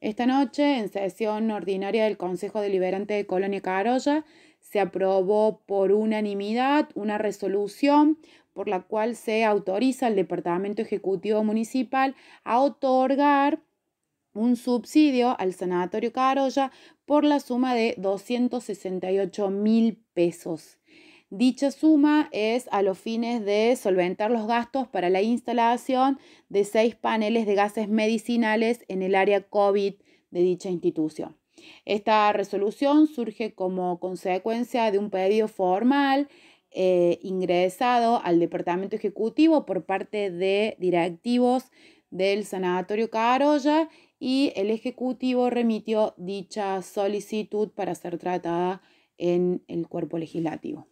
Esta noche, en sesión ordinaria del Consejo Deliberante de Colonia Carolla, se aprobó por unanimidad una resolución por la cual se autoriza al Departamento Ejecutivo Municipal a otorgar un subsidio al Sanatorio Carolla por la suma de 268 mil pesos. Dicha suma es a los fines de solventar los gastos para la instalación de seis paneles de gases medicinales en el área COVID de dicha institución. Esta resolución surge como consecuencia de un pedido formal eh, ingresado al Departamento Ejecutivo por parte de directivos del Sanatorio Caroya y el Ejecutivo remitió dicha solicitud para ser tratada en el cuerpo legislativo.